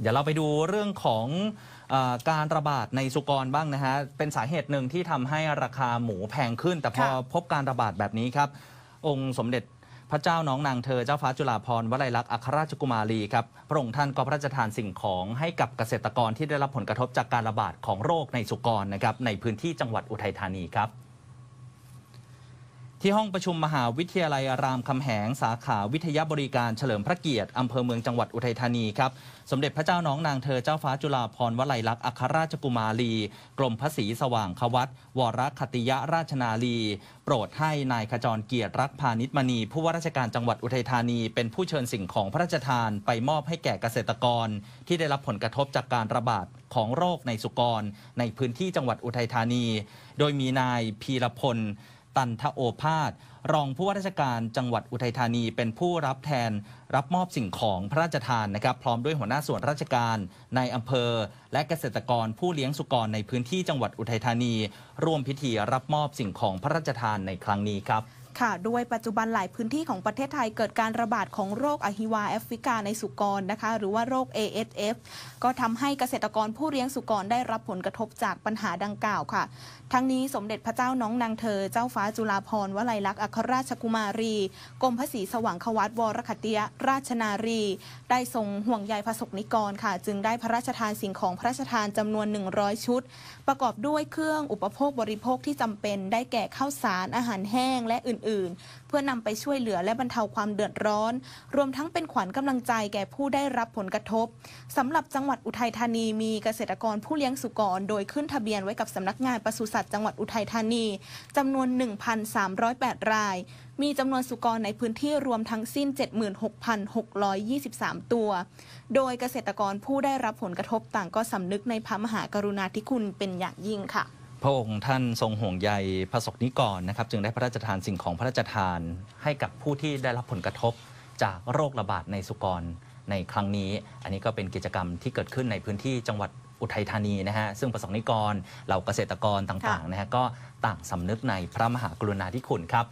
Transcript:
เดี๋ยวเราไปดูเรื่องของอการระบาดในสุกรบ้างนะฮะ เป็นสาเหตุหนึ่งที่ทำให้ราคาหมูแพงขึ้น แต่พอพบการระบาดแบบนี้ครับ องค์สมเด็จพระเจ้าน้องนางเธอเจ้าฟ้าจุฬาภรณ์วลัยลักษณ์อัครราชกุมารีครับพระองค์ท่านก็พระราชทานสิ่งของให้กับเกษตรกรที่ได้รับผลกระทบจากการระบาดของโรคในสุกรนะครับในพื้นที่จังหวัดอุทัยธานีครับที่ห้องประชุม มหาวิทยาลัยรามคำแหงสาขาวิทยาบริการเฉลิมพระเกียรติอำเภอเมืองจังหวัดอุทัยธานีครับ สมเด็จพระเจ้าน้องนางเธอเจ้าฟ้าจุฬาภรณ์วลัยลักษณ์อัครราชกุมารีกรมพระศรีสว่างควัตวรคติยราชนาลี โปรดให้นายขจรเกียรติรักพาณิชมณี ผู้ว่าราชการจังหวัดอุทัยธานี เป็นผู้เชิญสิ่งของพระราชทานไปมอบให้แก่เกษตรกร ที่ได้รับผลกระทบจากการระบาดของโรคในสุกรในพื้นที่จังหวัดอุทัยธานี โดยมีนายพีรพลตันทโอภาส รองผู้ว่าราชการจังหวัดอุทัยธานีเป็นผู้รับแทน รับมอบสิ่งของพระราชทานนะครับพร้อมด้วยหัวหน้าส่วนราชการในอำเภอ และเกษตรกรผู้เลี้ยงสุกรในพื้นที่จังหวัดอุทัยธานีร่วมพิธีรับมอบสิ่งของพระราชทานในครั้งนี้ครับค่ะด้วยปัจจุบันหลายพื้นที่ของประเทศไทยเกิดการระบาดของโรคอหิวาแอฟริกาในสุกรนะคะ หรือว่าโรค ASF ก็ทำให้เกษตรกรผู้เลี้ยงสุกรได้รับผลกระทบจากปัญหาดังกล่าวค่ะ ทั้งนี้สมเด็จพระเจ้าน้องนางเธอเจ้าฟ้าจุฬาภรณ์วลัยลักษณ์ อัครราชกุมารี กรมพระศรีสว่างควัตวรคติยราชนารี ได้ทรงห่วงใยประสบนิกรค่ะ จึงได้พระราชทานสิ่งของพระราชทานจำนวน 100 ชุด ประกอบด้วยเครื่องอุปโภคบริโภคที่จำเป็น ได้แก่ข้าวสาร อาหารแห้ง และอื่นอื่นเพื่อนำไปช่วยเหลือและบรรเทาความเดือดร้อน รวมทั้งเป็นขวัญกำลังใจแก่ผู้ได้รับผลกระทบสำหรับจังหวัดอุทัยธานีมีเกษตรกรผู้เลี้ยงสุกร โดยขึ้นทะเบียนไว้กับสำนักงานปศุสัตว์จังหวัดอุทัยธานีจำนวน 1,308 ราย มีจำนวนสุกรในพื้นที่รวมทั้งสิ้น 76,623 ตัว โดยเกษตรกรผู้ได้รับผลกระทบต่างก็สำนึกในพระมหากรุณาธิคุณเป็นอย่างยิ่งค่ะพระองค์ท่านทรงห่วงใยพระศกนิกรนะครับ จึงได้พระราชทานสิ่งของพระราชทานให้กับผู้ที่ได้รับผลกระทบจากโรคระบาดในสุกรในครั้งนี้ อันนี้ก็เป็นกิจกรรมที่เกิดขึ้นในพื้นที่จังหวัดอุทัยธานีนะฮะซึ่งประสงค์นิกรเหล่าเกษตรกรต่างๆนะฮะก็ต่างสำนึกในพระมหากรุณาธิคุณครับ